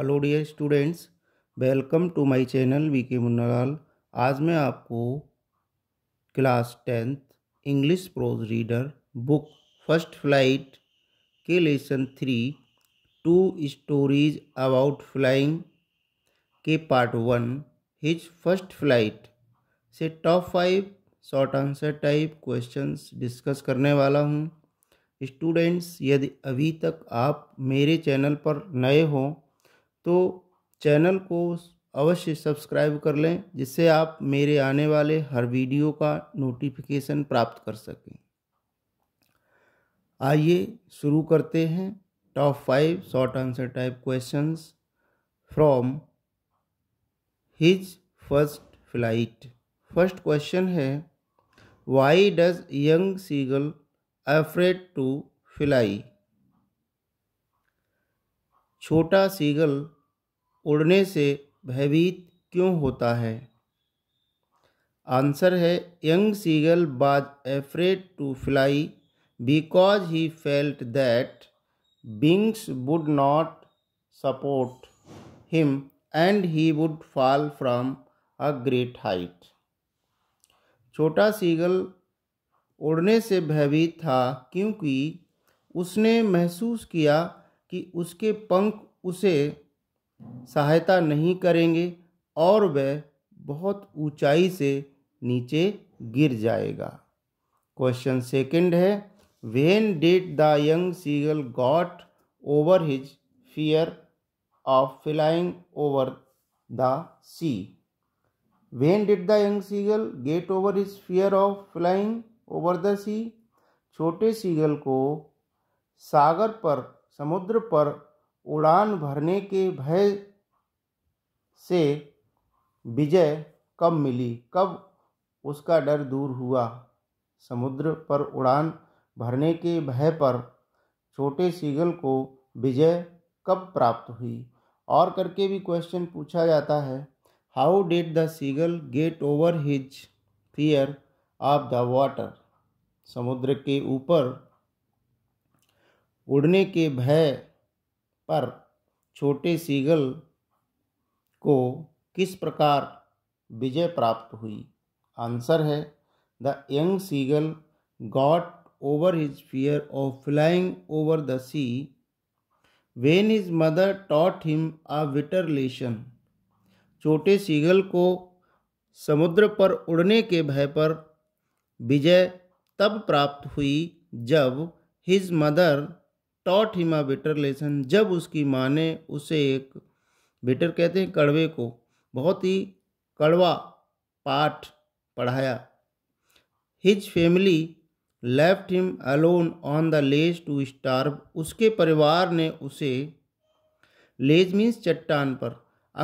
Hello dear students welcome to my channel V K Munnalal आज मैं आपको class tenth English prose reader book first flight के lesson three two stories about flying के part one his first flight से top five short answer type questions discuss करने वाला हूँ students यदि अभी तक आप मेरे चैनल पर नए हों तो चैनल को अवश्य सब्सक्राइब कर लें जिससे आप मेरे आने वाले हर वीडियो का नोटिफिकेशन प्राप्त कर सकें आइए शुरू करते हैं top five short answer type questions from his first flight first question है why does young seagull afraid to fly छोटा सीगल उड़ने से भयभीत क्यों होता है आंसर है young seagull was afraid to fly because he felt that wings would not support him and he would fall from a great height छोटा seagull उड़ने से भयभीत था क्योंकि उसने महसूस किया कि उसके पंख उसे सहायता नहीं करेंगे और वह बहुत ऊंचाई से नीचे गिर जाएगा क्वेश्चन सेकंड है when did the young seagull got over his fear of flying over the sea when did the young seagull get over his fear of flying over the sea छोटे सीगल को सागर पर समुद्र पर उड़ान भरने के भय से विजय कब मिली कब उसका डर दूर हुआ समुद्र पर उड़ान भरने के भय पर छोटे सीगल को विजय कब प्राप्त हुई और करके भी क्वेश्चन पूछा जाता है how did the seagull get over his fear of the water समुद्र के ऊपर उड़ने के भय पर छोटे सीगल को किस प्रकार विजय प्राप्त हुई आंसर है the young seagull got over his fear of flying over the sea when his mother taught him a bitter lesson छोटे सीगल को समुद्र पर उड़ने के भय पर विजय तब प्राप्त हुई जब his mother taught him bitter lesson जब उसकी माँ ने उसे एक बेटर कहते हैं कड़वे को बहुत ही कड़वा पाठ पढ़ाया his family left him alone on the ledge to starve उसके परिवार ने उसे लेज मीन्स चट्टान पर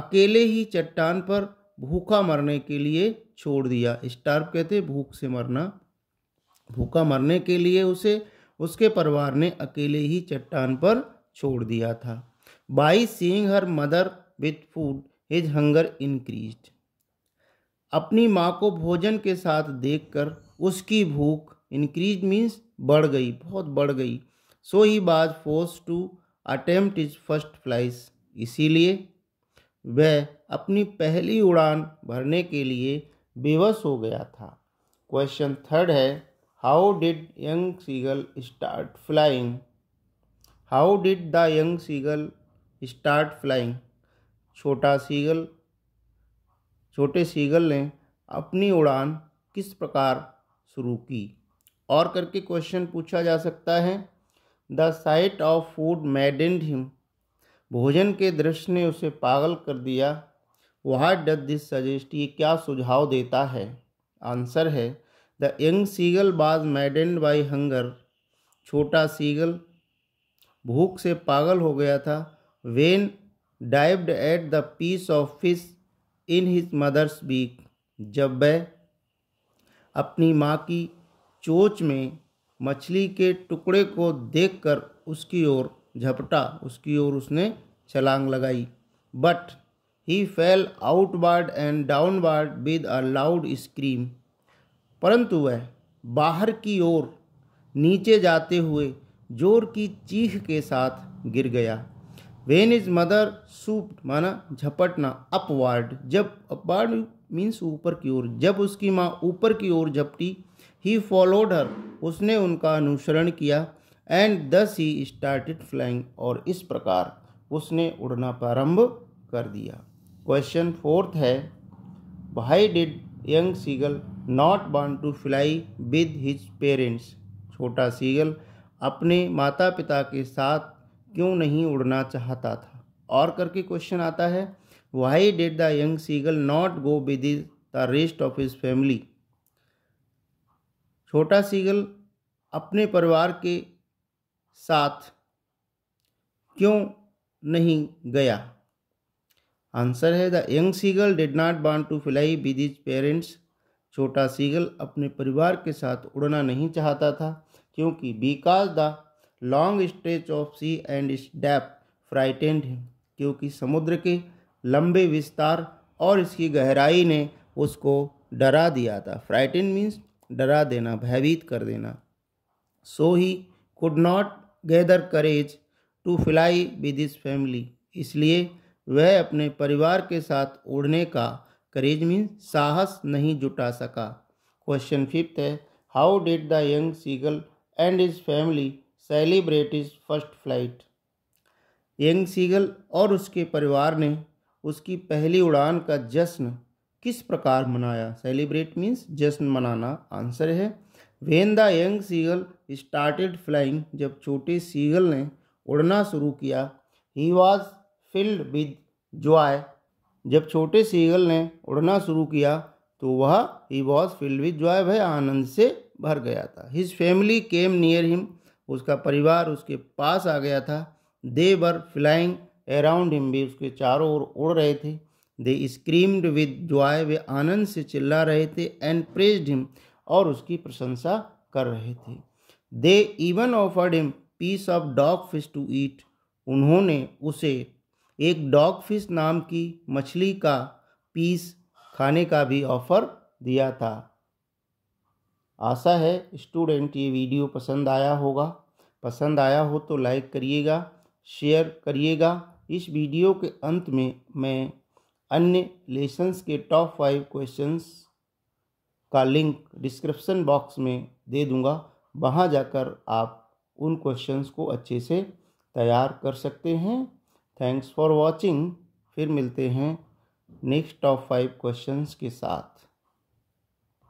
अकेले ही चट्टान पर भूखा मरने के लिए छोड़ दिया स्टार्व कहते भूख से मरना भूखा मरने के लिए उसे उसके परिवार ने अकेले ही चट्टान पर छोड़ दिया था by seeing her mother with food his hunger increase अपनी माँ को भोजन के साथ देखकर उसकी भूख इंक्रीज मीन्स बढ़ गई बहुत बढ़ गई so he was forced to attempt his first flight इसीलिए वह अपनी पहली उड़ान भरने के लिए बेवस हो गया था क्वेश्चन थर्ड है How did young seagull start flying? How did the young seagull start flying? छोटा सीगल छोटे सीगल ने अपनी उड़ान किस प्रकार शुरू की और करके क्वेश्चन पूछा जा सकता है the sight of food maddened him भोजन के दृश्य ने उसे पागल कर दिया वहाट डज दिस सजेस्ट ये क्या सुझाव देता है आंसर है the young seagull was maddened by hunger छोटा सीगल भूख से पागल हो गया था when dived at the piece of fish in his mother's beak जब वह अपनी माँ की चोच में मछली के टुकड़े को देखकर उसकी ओर झपटा उसकी ओर उसने छलांग लगाई but he fell outward and downward with a loud scream परंतु वह बाहर की ओर नीचे जाते हुए जोर की चीख के साथ गिर गया वेन इज मदर सूप माना झपटना अपवार्ड जब अपवार्ड मीन्स ऊपर की ओर जब उसकी माँ ऊपर की ओर झपटी ही फॉलोड हर उसने उनका अनुसरण किया एंड दस ही स्टार्टेड फ्लाइंग और इस प्रकार उसने उड़ना प्रारंभ कर दिया क्वेश्चन फोर्थ है why did young seagull not बॉर्न to fly with his parents छोटा सीगल अपने माता पिता के साथ क्यों नहीं उड़ना चाहता था और करके क्वेश्चन आता है why did the young seagull not go with the rest of his family छोटा सीगल अपने परिवार के साथ क्यों नहीं गया आंसर है the young seagull did not want to fly with his parents छोटा सीगल अपने परिवार के साथ उड़ना नहीं चाहता था क्योंकि because the long stretch of sea and its depth frightened क्योंकि समुद्र के लंबे विस्तार और इसकी गहराई ने उसको डरा दिया था फ्राइटेंड मीन्स डरा देना भयभीत कर देना so he could not gather courage to fly with his family इसलिए वह अपने परिवार के साथ उड़ने का करेज मीन साहस नहीं जुटा सका क्वेश्चन फिफ्थ है how did the young seagull and his family celebrate his first flight young seagull और उसके परिवार ने उसकी पहली उड़ान का जश्न किस प्रकार मनाया सेलिब्रेट मीन्स जश्न मनाना आंसर है when the young seagull started flying जब छोटे सीगल ने उड़ना शुरू किया he was filled with joy जब छोटे सीगल ने उड़ना शुरू किया तो वह he was filled with joy भय आनंद से भर गया था his family came near him उसका परिवार उसके पास आ गया था they were flying around him भी उसके चारों ओर उड़ रहे थे दे स्क्रीम्ड विद जॉय वे आनंद से चिल्ला रहे थे एंड प्रेस्ड हिम और उसकी प्रशंसा कर रहे थे they even offered him piece of dogfish to eat उन्होंने उसे एक डॉग फिश नाम की मछली का पीस खाने का भी ऑफ़र दिया था आशा है स्टूडेंट ये वीडियो पसंद आया होगा पसंद आया हो तो लाइक करिएगा शेयर करिएगा इस वीडियो के अंत में मैं अन्य लेसन्स के टॉप फाइव क्वेश्चंस का लिंक डिस्क्रिप्शन बॉक्स में दे दूंगा वहाँ जाकर आप उन क्वेश्चंस को अच्छे से तैयार कर सकते हैं थैंक्स फॉर वॉचिंग फिर मिलते हैं नेक्स्ट टॉप फाइव क्वेश्चंस के साथ